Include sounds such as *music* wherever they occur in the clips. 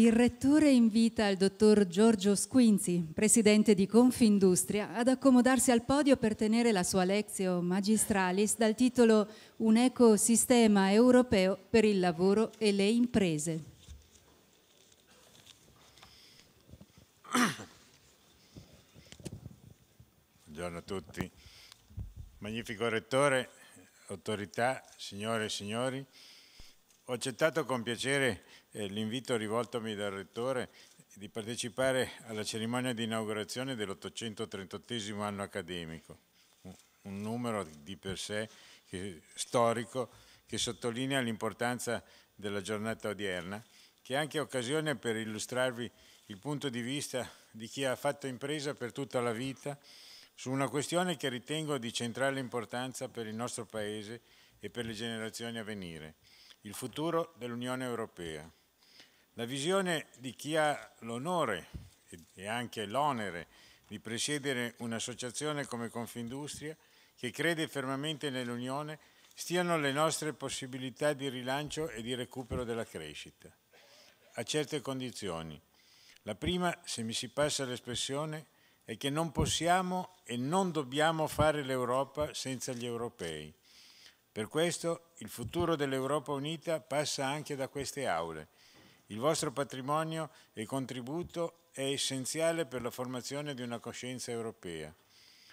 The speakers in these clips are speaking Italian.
Il rettore invita il dottor Giorgio Squinzi, presidente di Confindustria, ad accomodarsi al podio per tenere la sua lezione magistralis dal titolo Un ecosistema europeo per il lavoro e le imprese. Buongiorno a tutti. Magnifico rettore, autorità, signore e signori, ho accettato con piacere eh, l'invito rivoltomi dal Rettore di partecipare alla cerimonia di inaugurazione dell'838 anno accademico, un numero di per sé che, storico che sottolinea l'importanza della giornata odierna, che è anche occasione per illustrarvi il punto di vista di chi ha fatto impresa per tutta la vita su una questione che ritengo di centrale importanza per il nostro Paese e per le generazioni a venire, il futuro dell'Unione Europea. La visione di chi ha l'onore e anche l'onere di presiedere un'associazione come Confindustria, che crede fermamente nell'Unione, stiano le nostre possibilità di rilancio e di recupero della crescita, a certe condizioni. La prima, se mi si passa l'espressione, è che non possiamo e non dobbiamo fare l'Europa senza gli europei. Per questo il futuro dell'Europa unita passa anche da queste aule il vostro patrimonio e contributo è essenziale per la formazione di una coscienza europea.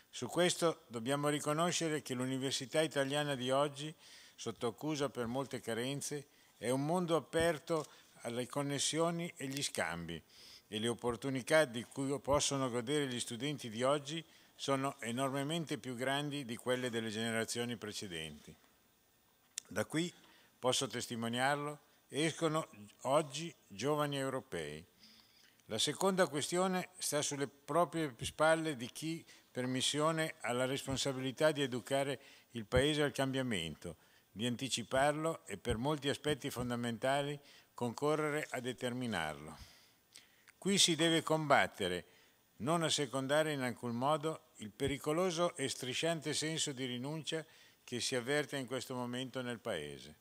Su questo dobbiamo riconoscere che l'università italiana di oggi, sotto accusa per molte carenze, è un mondo aperto alle connessioni e gli scambi e le opportunità di cui possono godere gli studenti di oggi sono enormemente più grandi di quelle delle generazioni precedenti. Da qui posso testimoniarlo escono oggi giovani europei. La seconda questione sta sulle proprie spalle di chi per missione ha la responsabilità di educare il Paese al cambiamento, di anticiparlo e per molti aspetti fondamentali concorrere a determinarlo. Qui si deve combattere, non assecondare in alcun modo, il pericoloso e strisciante senso di rinuncia che si avverte in questo momento nel Paese.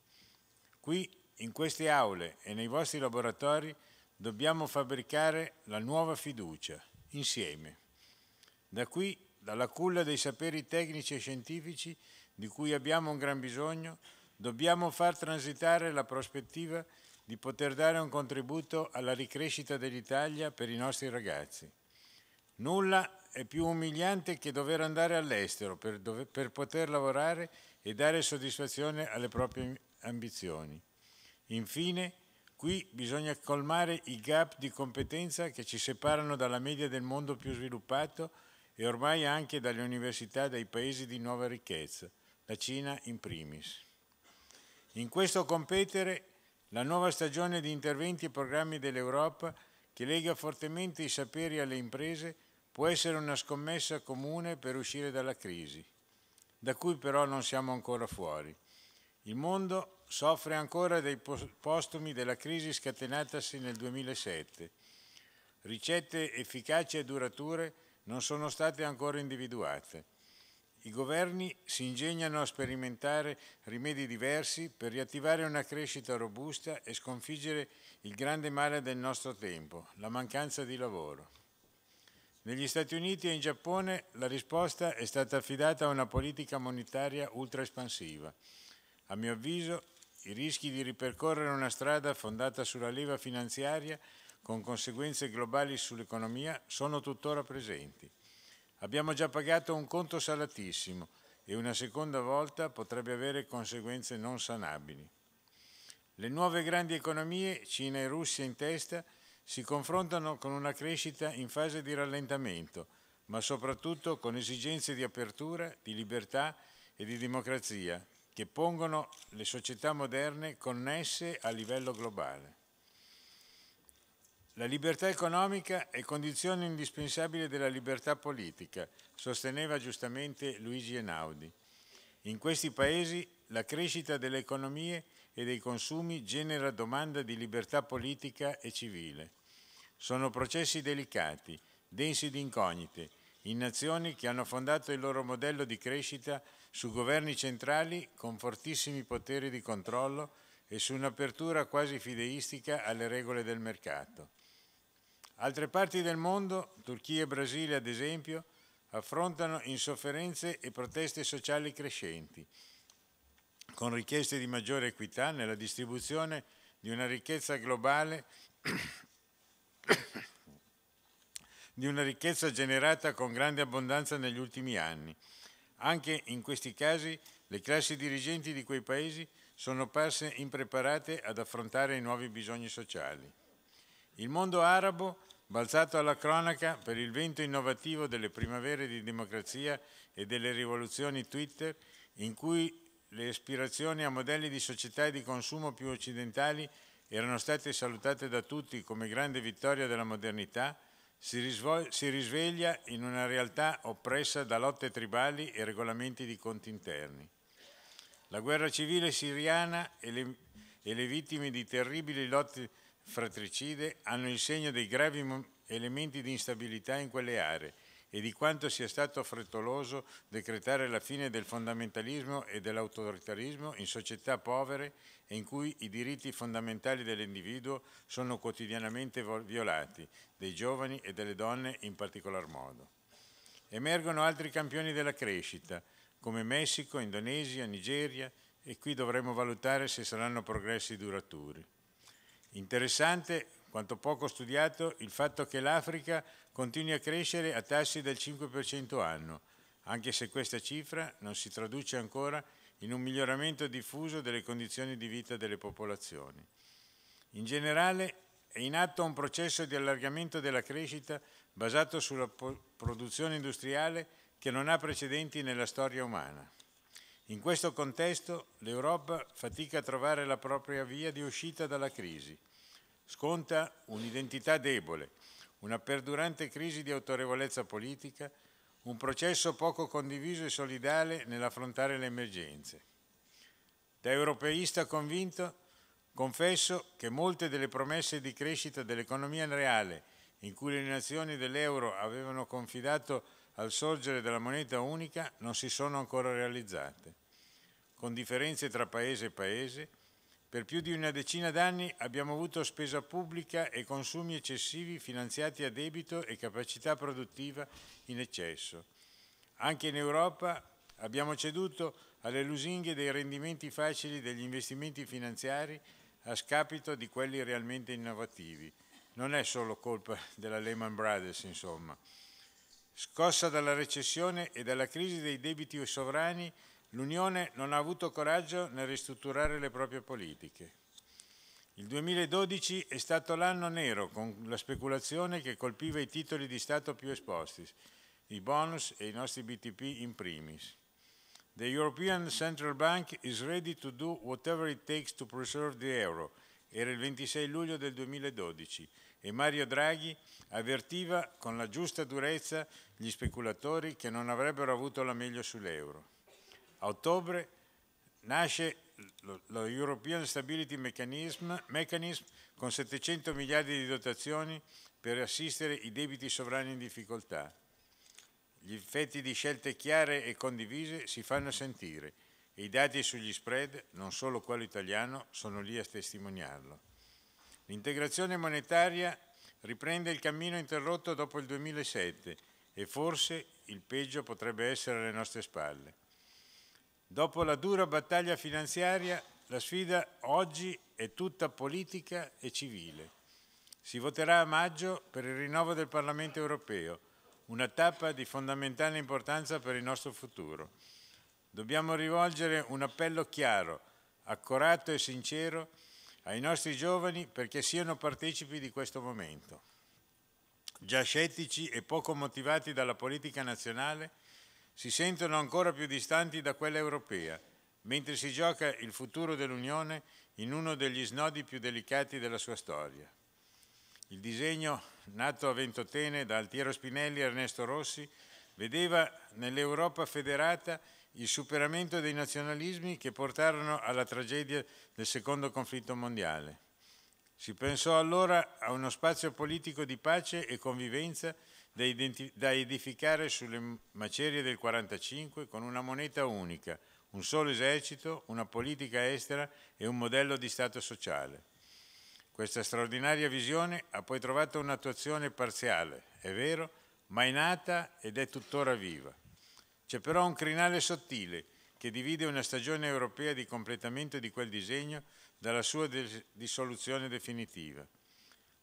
Qui in queste aule e nei vostri laboratori dobbiamo fabbricare la nuova fiducia, insieme. Da qui, dalla culla dei saperi tecnici e scientifici di cui abbiamo un gran bisogno, dobbiamo far transitare la prospettiva di poter dare un contributo alla ricrescita dell'Italia per i nostri ragazzi. Nulla è più umiliante che dover andare all'estero per, per, poter lavorare e dare soddisfazione alle proprie ambizioni. Infine, qui bisogna colmare i gap di competenza che ci separano dalla media del mondo più sviluppato e ormai anche dalle università dei paesi di nuova ricchezza, la Cina in primis. In questo competere la nuova stagione di interventi e programmi dell'Europa che lega fortemente i saperi alle imprese può essere una scommessa comune per uscire dalla crisi, da cui però non siamo ancora fuori. Il mondo soffre ancora dei postumi della crisi scatenatasi nel 2007. Ricette efficaci e durature non sono state ancora individuate. I governi si ingegnano a sperimentare rimedi diversi per riattivare una crescita robusta e sconfiggere il grande male del nostro tempo, la mancanza di lavoro. Negli Stati Uniti e in Giappone la risposta è stata affidata a una politica monetaria ultraespansiva. A mio avviso i rischi di ripercorrere una strada fondata sulla leva finanziaria con conseguenze globali sull'economia sono tuttora presenti. Abbiamo già pagato un conto salatissimo e una seconda volta potrebbe avere conseguenze non sanabili. Le nuove grandi economie, Cina e Russia in testa, si confrontano con una crescita in fase di rallentamento, ma soprattutto con esigenze di apertura, di libertà e di democrazia, che pongono le società moderne connesse a livello globale. La libertà economica è condizione indispensabile della libertà politica, sosteneva giustamente Luigi Enaudi. In questi paesi la crescita delle economie e dei consumi genera domanda di libertà politica e civile. Sono processi delicati, densi di incognite, in nazioni che hanno fondato il loro modello di crescita su governi centrali con fortissimi poteri di controllo e su un'apertura quasi fideistica alle regole del mercato. Altre parti del mondo, Turchia e Brasile ad esempio, affrontano insofferenze e proteste sociali crescenti, con richieste di maggiore equità nella distribuzione di una ricchezza globale *coughs* di una ricchezza generata con grande abbondanza negli ultimi anni. Anche in questi casi le classi dirigenti di quei paesi sono parse impreparate ad affrontare i nuovi bisogni sociali. Il mondo arabo, balzato alla cronaca per il vento innovativo delle primavere di democrazia e delle rivoluzioni Twitter, in cui le aspirazioni a modelli di società e di consumo più occidentali erano state salutate da tutti come grande vittoria della modernità, si, risvol- si risveglia in una realtà oppressa da lotte tribali e regolamenti di conti interni. La guerra civile siriana e le, e le vittime di terribili lotte fratricide hanno il segno dei gravi elementi di instabilità in quelle aree e di quanto sia stato frettoloso decretare la fine del fondamentalismo e dell'autoritarismo in società povere e in cui i diritti fondamentali dell'individuo sono quotidianamente violati, dei giovani e delle donne in particolar modo. Emergono altri campioni della crescita, come Messico, Indonesia, Nigeria, e qui dovremo valutare se saranno progressi duraturi. Interessante quanto poco studiato, il fatto che l'Africa continui a crescere a tassi del 5% anno, anche se questa cifra non si traduce ancora in un miglioramento diffuso delle condizioni di vita delle popolazioni. In generale è in atto un processo di allargamento della crescita basato sulla produzione industriale che non ha precedenti nella storia umana. In questo contesto l'Europa fatica a trovare la propria via di uscita dalla crisi Sconta un'identità debole, una perdurante crisi di autorevolezza politica, un processo poco condiviso e solidale nell'affrontare le emergenze. Da europeista convinto, confesso che molte delle promesse di crescita dell'economia reale in cui le nazioni dell'euro avevano confidato al sorgere della moneta unica non si sono ancora realizzate. Con differenze tra paese e paese, per più di una decina d'anni abbiamo avuto spesa pubblica e consumi eccessivi finanziati a debito e capacità produttiva in eccesso. Anche in Europa abbiamo ceduto alle lusinghe dei rendimenti facili degli investimenti finanziari a scapito di quelli realmente innovativi. Non è solo colpa della Lehman Brothers, insomma. Scossa dalla recessione e dalla crisi dei debiti sovrani, l'Unione non ha avuto coraggio nel ristrutturare le proprie politiche. Il 2012 è stato l'anno nero con la speculazione che colpiva i titoli di Stato più esposti, i bonus e i nostri BTP in primis. The European Central Bank is ready to do whatever it takes to preserve the euro. Era il 26 luglio del 2012 e Mario Draghi avvertiva con la giusta durezza gli speculatori che non avrebbero avuto la meglio sull'euro. A ottobre nasce lo, European Stability Mechanism, Mechanism con 700 miliardi di dotazioni per assistere i debiti sovrani in difficoltà. Gli effetti di scelte chiare e condivise si fanno sentire e i dati sugli spread, non solo quello italiano, sono lì a testimoniarlo. L'integrazione monetaria riprende il cammino interrotto dopo il 2007 e forse il peggio potrebbe essere alle nostre spalle. Dopo la dura battaglia finanziaria, la sfida oggi è tutta politica e civile. Si voterà a maggio per il rinnovo del Parlamento europeo, una tappa di fondamentale importanza per il nostro futuro. Dobbiamo rivolgere un appello chiaro, accorato e sincero ai nostri giovani perché siano partecipi di questo momento. Già scettici e poco motivati dalla politica nazionale, si sentono ancora più distanti da quella europea, mentre si gioca il futuro dell'Unione in uno degli snodi più delicati della sua storia. Il disegno, nato a Ventotene da Altiero Spinelli e Ernesto Rossi, vedeva nell'Europa federata il superamento dei nazionalismi che portarono alla tragedia del secondo conflitto mondiale. Si pensò allora a uno spazio politico di pace e convivenza da, edificare sulle macerie del 45 con una moneta unica, un solo esercito, una politica estera e un modello di Stato sociale. Questa straordinaria visione ha poi trovato un'attuazione parziale, è vero, ma è nata ed è tuttora viva. C'è però un crinale sottile che divide una stagione europea di completamento di quel disegno dalla sua dissoluzione definitiva.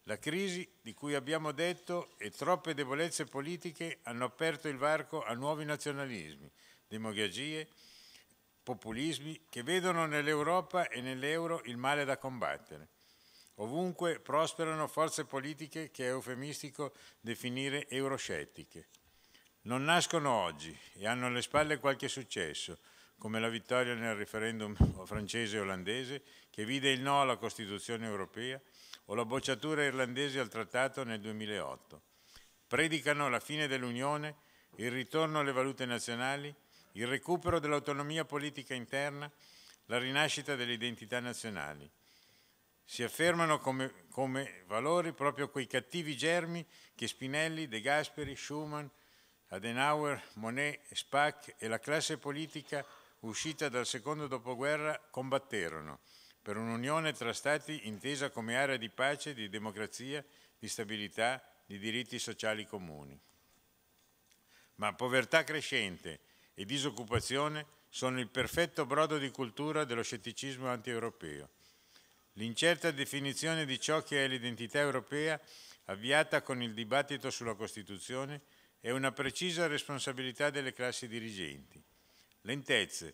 La crisi di cui abbiamo detto e troppe debolezze politiche hanno aperto il varco a nuovi nazionalismi, demagogie, populismi che vedono nell'Europa e nell'euro il male da combattere. Ovunque prosperano forze politiche che è eufemistico definire euroscettiche. Non nascono oggi e hanno alle spalle qualche successo, come la vittoria nel referendum *laughs* francese e olandese, che vide il no alla Costituzione europea, o la bocciatura irlandese al trattato nel 2008. Predicano la fine dell'Unione, il ritorno alle valute nazionali, il recupero dell'autonomia politica interna, la rinascita delle identità nazionali. Si affermano come, come valori proprio quei cattivi germi che Spinelli, De Gasperi, Schumann, Adenauer, Monet, Spack e la classe politica uscita dal secondo dopoguerra combatterono per un'unione tra Stati intesa come area di pace, di democrazia, di stabilità, di diritti sociali comuni. Ma povertà crescente e disoccupazione sono il perfetto brodo di cultura dello scetticismo antieuropeo. L'incerta definizione di ciò che è l'identità europea, avviata con il dibattito sulla Costituzione, è una precisa responsabilità delle classi dirigenti. Lentezze,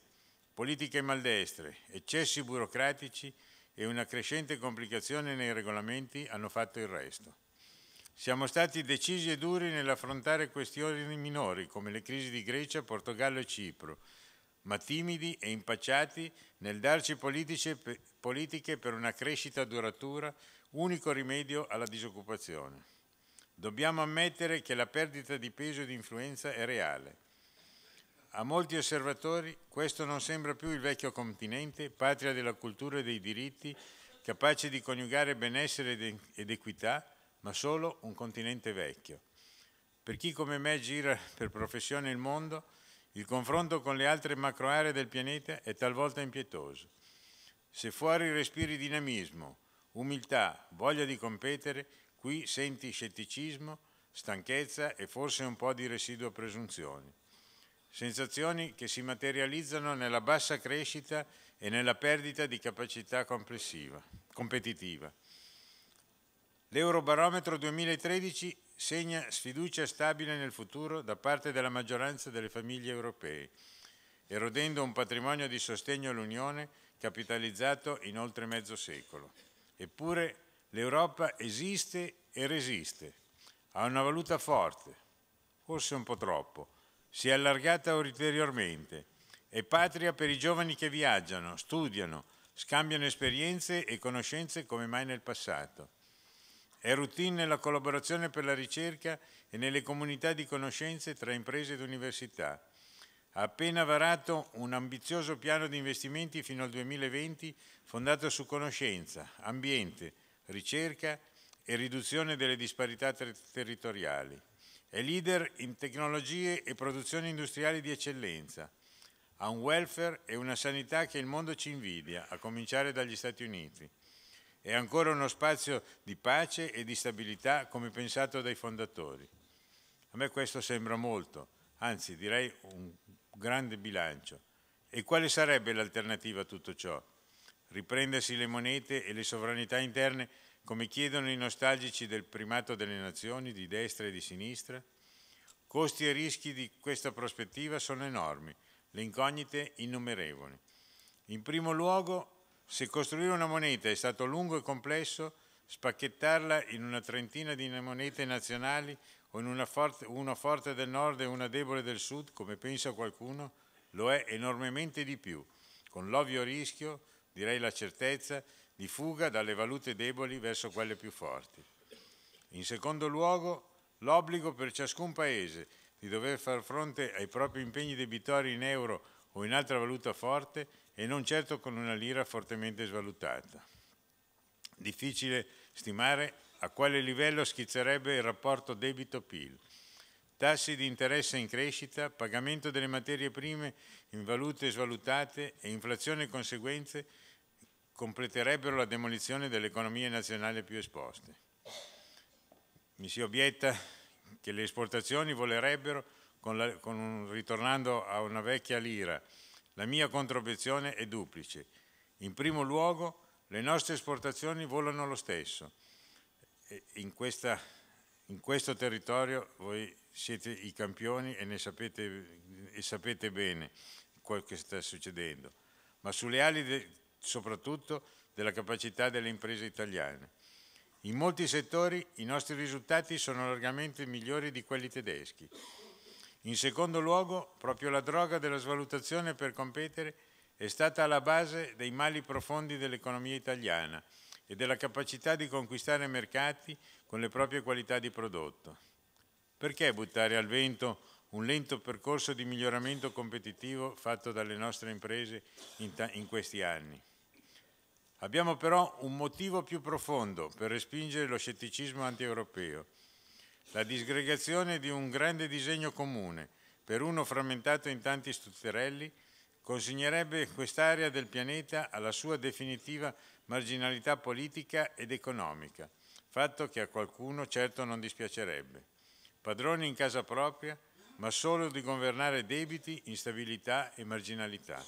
politiche maldestre, eccessi burocratici e una crescente complicazione nei regolamenti hanno fatto il resto. Siamo stati decisi e duri nell'affrontare questioni minori come le crisi di Grecia, Portogallo e Cipro, ma timidi e impacciati nel darci politiche per una crescita duratura, unico rimedio alla disoccupazione. Dobbiamo ammettere che la perdita di peso e di influenza è reale a molti osservatori questo non sembra più il vecchio continente, patria della cultura e dei diritti, capace di coniugare benessere ed equità, ma solo un continente vecchio. Per chi come me gira per professione il mondo, il confronto con le altre macro aree del pianeta è talvolta impietoso. Se fuori respiri dinamismo, umiltà, voglia di competere, qui senti scetticismo, stanchezza e forse un po' di residuo presunzione sensazioni che si materializzano nella bassa crescita e nella perdita di capacità competitiva. L'Eurobarometro 2013 segna sfiducia stabile nel futuro da parte della maggioranza delle famiglie europee, erodendo un patrimonio di sostegno all'Unione capitalizzato in oltre mezzo secolo. Eppure l'Europa esiste e resiste, ha una valuta forte, forse un po' troppo, si è allargata ulteriormente. È patria per i giovani che viaggiano, studiano, scambiano esperienze e conoscenze come mai nel passato. È routine nella collaborazione per la ricerca e nelle comunità di conoscenze tra imprese ed università. Ha appena varato un ambizioso piano di investimenti fino al 2020 fondato su conoscenza, ambiente, ricerca e riduzione delle disparità ter territoriali. È leader in tecnologie e produzioni industriali di eccellenza. Ha un welfare e una sanità che il mondo ci invidia, a cominciare dagli Stati Uniti. È ancora uno spazio di pace e di stabilità come pensato dai fondatori. A me questo sembra molto, anzi direi un grande bilancio. E quale sarebbe l'alternativa a tutto ciò? Riprendersi le monete e le sovranità interne come chiedono i nostalgici del primato delle nazioni di destra e di sinistra, costi e rischi di questa prospettiva sono enormi, le incognite innumerevoli. In primo luogo, se costruire una moneta è stato lungo e complesso, spacchettarla in una trentina di monete nazionali o in una forte, una forte del nord e una debole del sud, come pensa qualcuno, lo è enormemente di più, con l'ovvio rischio, direi la certezza, di fuga dalle valute deboli verso quelle più forti. In secondo luogo, l'obbligo per ciascun Paese di dover far fronte ai propri impegni debitori in euro o in altra valuta forte e non certo con una lira fortemente svalutata. Difficile stimare a quale livello schizzerebbe il rapporto debito-PIL. Tassi di interesse in crescita, pagamento delle materie prime in valute svalutate e inflazione conseguenze completerebbero la demolizione delle economie nazionali più esposte. Mi si obietta che le esportazioni volerebbero, con la, con un, ritornando a una vecchia lira, la mia controobiezione è duplice. In primo luogo, le nostre esportazioni volano lo stesso. In, questa, in questo territorio voi siete i campioni e, ne sapete, e sapete bene quel che sta succedendo. Ma sulle ali soprattutto della capacità delle imprese italiane. In molti settori i nostri risultati sono largamente migliori di quelli tedeschi. In secondo luogo, proprio la droga della svalutazione per competere è stata alla base dei mali profondi dell'economia italiana e della capacità di conquistare mercati con le proprie qualità di prodotto. Perché buttare al vento un lento percorso di miglioramento competitivo fatto dalle nostre imprese in, in questi anni? Abbiamo però un motivo più profondo per respingere lo scetticismo antieuropeo, la disgregazione di un grande disegno comune, per uno frammentato in tanti stutterelli, consegnerebbe quest'area del pianeta alla sua definitiva marginalità politica ed economica, fatto che a qualcuno certo non dispiacerebbe. Padroni in casa propria, ma solo di governare debiti, instabilità e marginalità.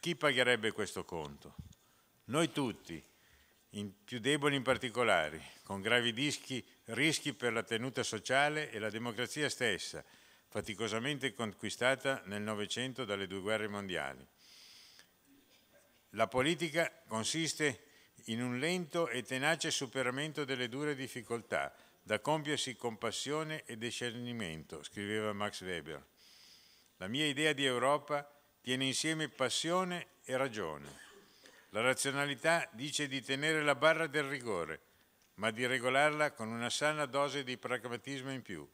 Chi pagherebbe questo conto? Noi tutti, in più deboli in particolare, con gravi dischi, rischi per la tenuta sociale e la democrazia stessa, faticosamente conquistata nel Novecento dalle due guerre mondiali. La politica consiste in un lento e tenace superamento delle dure difficoltà, da compiersi con passione e discernimento, scriveva Max Weber. La mia idea di Europa tiene insieme passione e ragione la razionalità dice di tenere la barra del rigore, ma di regolarla con una sana dose di pragmatismo in più,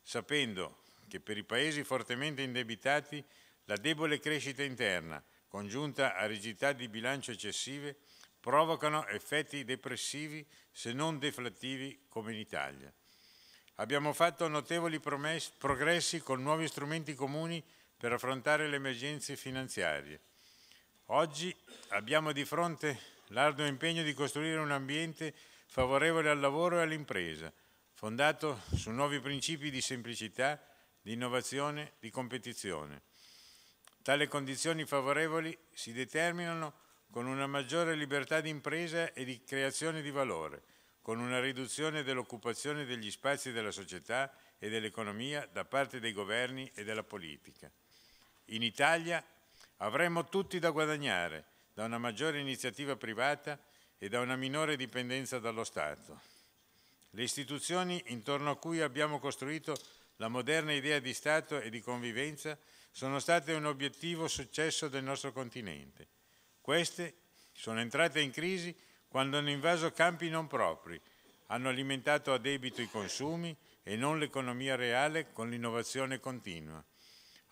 sapendo che per i paesi fortemente indebitati la debole crescita interna, congiunta a rigidità di bilancio eccessive, provocano effetti depressivi se non deflattivi come in Italia. Abbiamo fatto notevoli progressi con nuovi strumenti comuni per affrontare le emergenze finanziarie Oggi abbiamo di fronte l'arduo impegno di costruire un ambiente favorevole al lavoro e all'impresa, fondato su nuovi principi di semplicità, di innovazione, di competizione. Tale condizioni favorevoli si determinano con una maggiore libertà di impresa e di creazione di valore, con una riduzione dell'occupazione degli spazi della società e dell'economia da parte dei governi e della politica. In Italia Avremmo tutti da guadagnare da una maggiore iniziativa privata e da una minore dipendenza dallo Stato. Le istituzioni intorno a cui abbiamo costruito la moderna idea di Stato e di convivenza sono state un obiettivo successo del nostro continente. Queste sono entrate in crisi quando hanno invaso campi non propri, hanno alimentato a debito i consumi e non l'economia reale con l'innovazione continua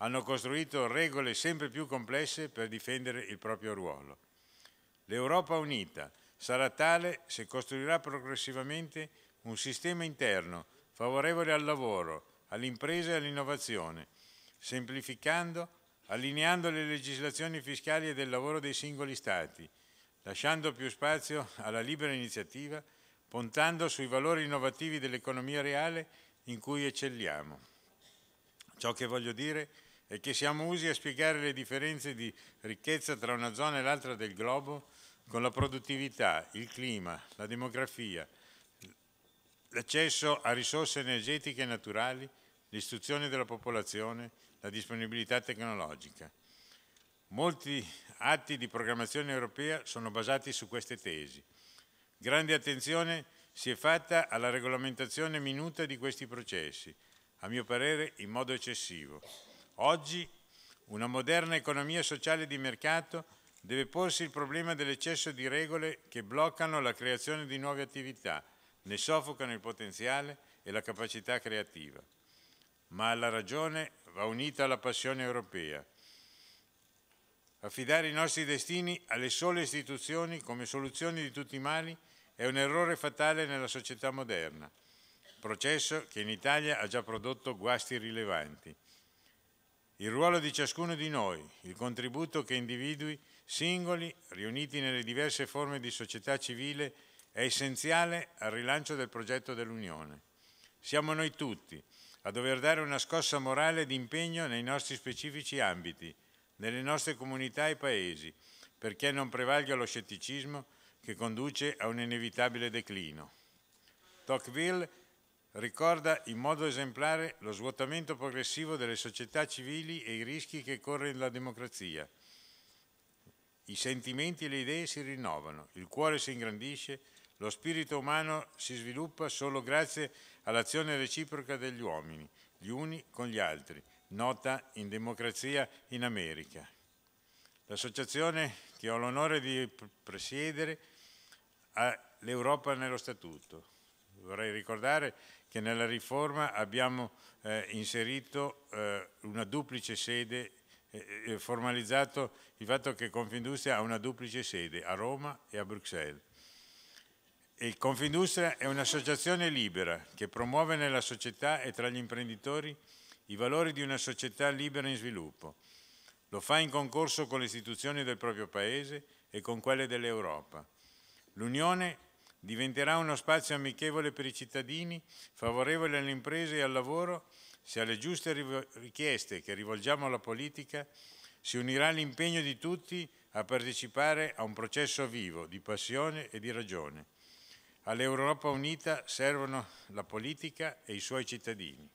hanno costruito regole sempre più complesse per difendere il proprio ruolo. L'Europa unita sarà tale se costruirà progressivamente un sistema interno favorevole al lavoro, all'impresa e all'innovazione, semplificando, allineando le legislazioni fiscali e del lavoro dei singoli Stati, lasciando più spazio alla libera iniziativa, puntando sui valori innovativi dell'economia reale in cui eccelliamo. Ciò che voglio dire è e che siamo usi a spiegare le differenze di ricchezza tra una zona e l'altra del globo con la produttività, il clima, la demografia, l'accesso a risorse energetiche e naturali, l'istruzione della popolazione, la disponibilità tecnologica. Molti atti di programmazione europea sono basati su queste tesi. Grande attenzione si è fatta alla regolamentazione minuta di questi processi, a mio parere in modo eccessivo. Oggi una moderna economia sociale di mercato deve porsi il problema dell'eccesso di regole che bloccano la creazione di nuove attività, ne soffocano il potenziale e la capacità creativa. Ma alla ragione va unita la passione europea. Affidare i nostri destini alle sole istituzioni come soluzioni di tutti i mali è un errore fatale nella società moderna, processo che in Italia ha già prodotto guasti rilevanti. Il ruolo di ciascuno di noi, il contributo che individui singoli, riuniti nelle diverse forme di società civile, è essenziale al rilancio del progetto dell'Unione. Siamo noi tutti a dover dare una scossa morale di impegno nei nostri specifici ambiti, nelle nostre comunità e paesi, perché non prevalga lo scetticismo che conduce a un inevitabile declino. Tocqueville ricorda in modo esemplare lo svuotamento progressivo delle società civili e i rischi che corre la democrazia. I sentimenti e le idee si rinnovano, il cuore si ingrandisce, lo spirito umano si sviluppa solo grazie all'azione reciproca degli uomini, gli uni con gli altri, nota in democrazia in America. L'associazione che ho l'onore di presiedere ha l'Europa nello Statuto. Vorrei ricordare che nella riforma abbiamo eh, inserito eh, una duplice sede, eh, eh, formalizzato il fatto che Confindustria ha una duplice sede a Roma e a Bruxelles. E Confindustria è un'associazione libera che promuove nella società e tra gli imprenditori i valori di una società libera in sviluppo. Lo fa in concorso con le istituzioni del proprio Paese e con quelle dell'Europa. L'Unione Diventerà uno spazio amichevole per i cittadini, favorevole alle imprese e al lavoro, se alle giuste richieste che rivolgiamo alla politica si unirà l'impegno di tutti a partecipare a un processo vivo di passione e di ragione. All'Europa unita servono la politica e i suoi cittadini.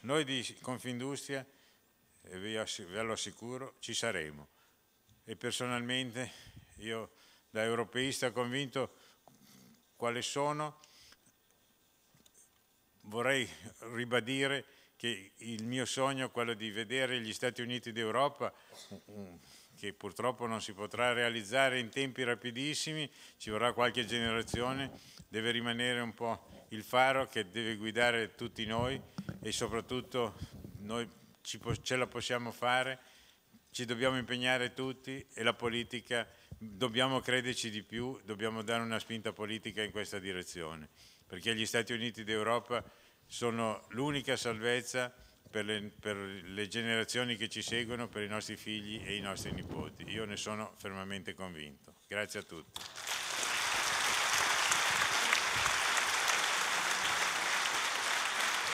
Noi di Confindustria, ve lo assicuro, ci saremo. E personalmente io da europeista convinto quali sono, vorrei ribadire che il mio sogno è quello di vedere gli Stati Uniti d'Europa, che purtroppo non si potrà realizzare in tempi rapidissimi, ci vorrà qualche generazione, deve rimanere un po' il faro che deve guidare tutti noi e soprattutto noi ce la possiamo fare ci dobbiamo impegnare tutti e la politica, dobbiamo crederci di più, dobbiamo dare una spinta politica in questa direzione, perché gli Stati Uniti d'Europa sono l'unica salvezza per le, per le, generazioni che ci seguono, per i nostri figli e i nostri nipoti. Io ne sono fermamente convinto. Grazie a tutti.